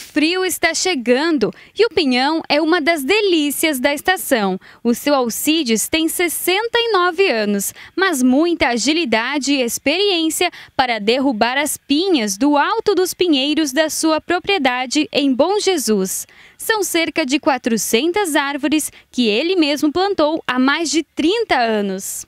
frio está chegando e o pinhão é uma das delícias da estação. O seu Alcides tem 69 anos, mas muita agilidade e experiência para derrubar as pinhas do alto dos pinheiros da sua propriedade em Bom Jesus. São cerca de 400 árvores que ele mesmo plantou há mais de 30 anos.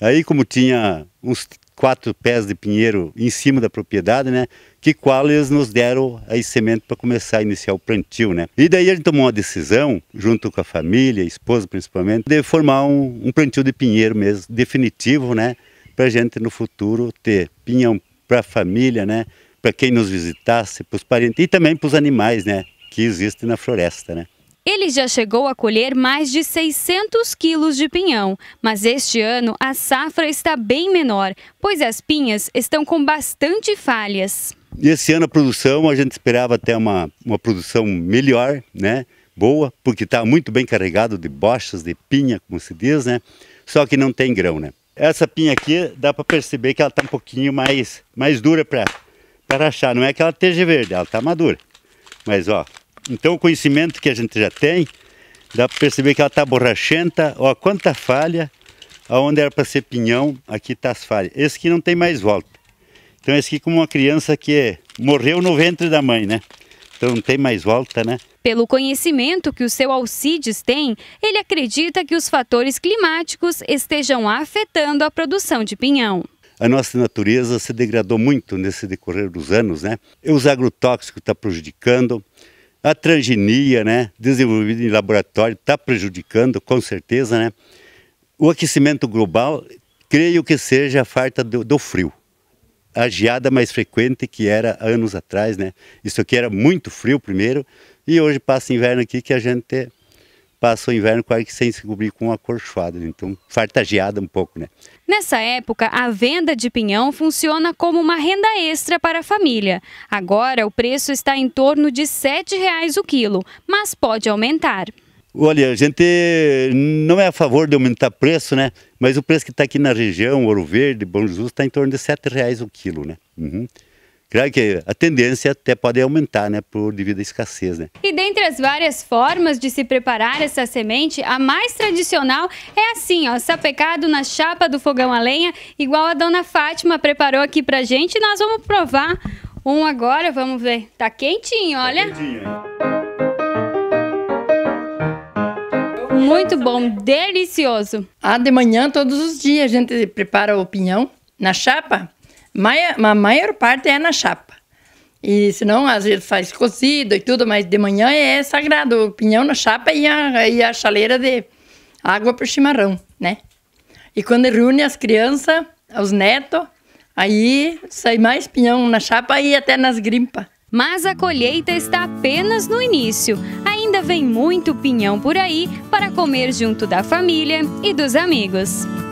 Aí, como tinha uns quatro pés de pinheiro em cima da propriedade, né? Que qual eles nos deram a semente para começar a iniciar o plantio, né? E daí a gente tomou uma decisão, junto com a família, a esposa principalmente, de formar um, um plantio de pinheiro mesmo, definitivo, né? Para a gente no futuro ter pinhão para a família, né? Para quem nos visitasse, para os parentes e também para os animais, né? Que existem na floresta, né? Ele já chegou a colher mais de 600 quilos de pinhão, mas este ano a safra está bem menor, pois as pinhas estão com bastante falhas. Esse ano a produção, a gente esperava até uma, uma produção melhor, né? boa, porque está muito bem carregado de bochas, de pinha, como se diz, né? só que não tem grão. Né? Essa pinha aqui, dá para perceber que ela está um pouquinho mais, mais dura para rachar, não é que ela esteja verde, ela está madura. Mas ó, então o conhecimento que a gente já tem, dá para perceber que ela está borrachenta, a quanta falha, aonde era para ser pinhão, aqui está as falhas. Esse aqui não tem mais volta. Então esse aqui como uma criança que é, morreu no ventre da mãe, né? Então não tem mais volta, né? Pelo conhecimento que o seu Alcides tem, ele acredita que os fatores climáticos estejam afetando a produção de pinhão. A nossa natureza se degradou muito nesse decorrer dos anos, né? os agrotóxicos estão tá prejudicando, a transgenia, né, desenvolvida em laboratório, está prejudicando, com certeza, né? O aquecimento global, creio que seja a farta do, do frio. A geada mais frequente que era anos atrás, né? Isso aqui era muito frio primeiro, e hoje passa inverno aqui que a gente passa o inverno quase que sem se cobrir com uma corchoada, né? então fartageada um pouco, né? Nessa época, a venda de pinhão funciona como uma renda extra para a família. Agora, o preço está em torno de R$ 7,00 o quilo, mas pode aumentar. Olha, a gente não é a favor de aumentar preço, né? Mas o preço que está aqui na região, Ouro Verde, Bom Jesus, está em torno de R$ 7,00 o quilo, né? Uhum. Claro que a tendência até pode aumentar, né, por devido à escassez, né? E dentre as várias formas de se preparar essa semente, a mais tradicional é assim, ó, sapecado na chapa do fogão a lenha, igual a dona Fátima preparou aqui pra gente, nós vamos provar um agora, vamos ver. Tá quentinho, olha. Tá quentinho. Muito bom, delicioso. Ah, de manhã, todos os dias, a gente prepara o pinhão na chapa Maia, a maior parte é na chapa. E senão, às vezes faz cozido e tudo, mas de manhã é sagrado. O pinhão na chapa e a, e a chaleira de água para chimarrão, né? E quando reúne as crianças, os netos, aí sai mais pinhão na chapa e até nas grimpas. Mas a colheita está apenas no início. Ainda vem muito pinhão por aí para comer junto da família e dos amigos.